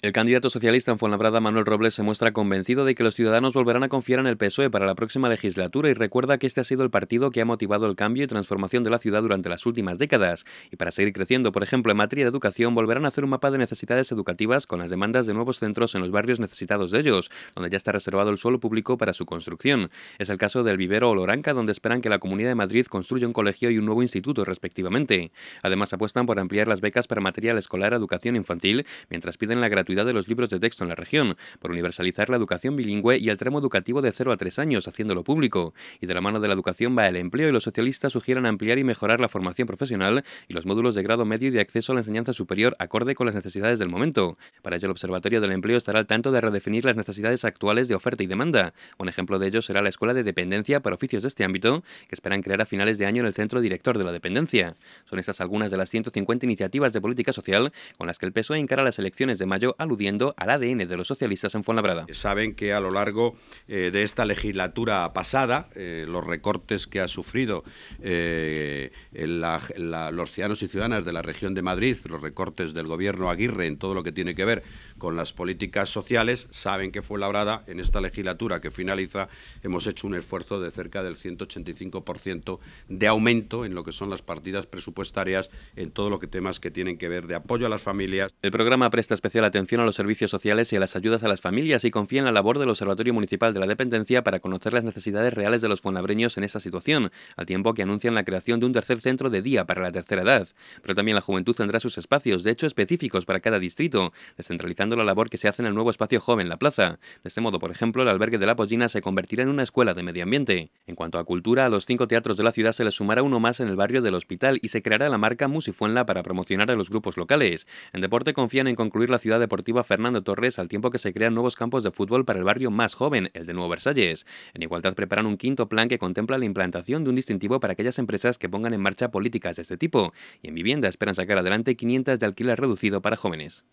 El candidato socialista en Fuenlabrada, Manuel Robles, se muestra convencido de que los ciudadanos volverán a confiar en el PSOE para la próxima legislatura y recuerda que este ha sido el partido que ha motivado el cambio y transformación de la ciudad durante las últimas décadas. Y para seguir creciendo, por ejemplo, en materia de educación, volverán a hacer un mapa de necesidades educativas con las demandas de nuevos centros en los barrios necesitados de ellos, donde ya está reservado el suelo público para su construcción. Es el caso del vivero Oloranca, donde esperan que la Comunidad de Madrid construya un colegio y un nuevo instituto, respectivamente. Además, apuestan por ampliar las becas para material escolar, educación infantil, mientras piden la gratuidad gratuidad de los libros de texto en la región, por universalizar la educación bilingüe y el tramo educativo de 0 a 3 años, haciéndolo público. Y de la mano de la educación va el empleo y los socialistas sugieren ampliar y mejorar la formación profesional y los módulos de grado medio y de acceso a la enseñanza superior acorde con las necesidades del momento. Para ello, el Observatorio del Empleo estará al tanto de redefinir las necesidades actuales de oferta y demanda. Un ejemplo de ello será la Escuela de Dependencia para oficios de este ámbito, que esperan crear a finales de año en el Centro Director de la Dependencia. Son estas algunas de las 150 iniciativas de política social con las que el PSOE encara las elecciones de mayo aludiendo al ADN de los socialistas en Fuenlabrada. Saben que a lo largo eh, de esta legislatura pasada, eh, los recortes que ha sufrido eh, los ciudadanos y ciudadanas de la región de Madrid, los recortes del gobierno Aguirre en todo lo que tiene que ver con las políticas sociales, saben que fue labrada en esta legislatura que finaliza. Hemos hecho un esfuerzo de cerca del 185% de aumento en lo que son las partidas presupuestarias en todo lo que temas que tienen que ver de apoyo a las familias. El programa presta especial atención a los servicios sociales y a las ayudas a las familias y confía en la labor del Observatorio Municipal de la Dependencia para conocer las necesidades reales de los fonabreños en esta situación, al tiempo que anuncian la creación de un tercer centro de día para la tercera edad, pero también la juventud tendrá sus espacios, de hecho específicos para cada distrito, descentralizando la labor que se hace en el nuevo espacio joven, la plaza. De este modo, por ejemplo, el albergue de la Pollina se convertirá en una escuela de medio ambiente. En cuanto a cultura, a los cinco teatros de la ciudad se le sumará uno más en el barrio del hospital y se creará la marca Musifuenla para promocionar a los grupos locales. En deporte confían en concluir la ciudad deportiva Fernando Torres al tiempo que se crean nuevos campos de fútbol para el barrio más joven, el de Nuevo Versalles. En igualdad preparan un quinto plan que contempla la implantación de un distintivo para aquellas empresas que pongan en marcha políticas de este tipo. Y en vivienda esperan sacar adelante 500 de alquiler reducido para jóvenes.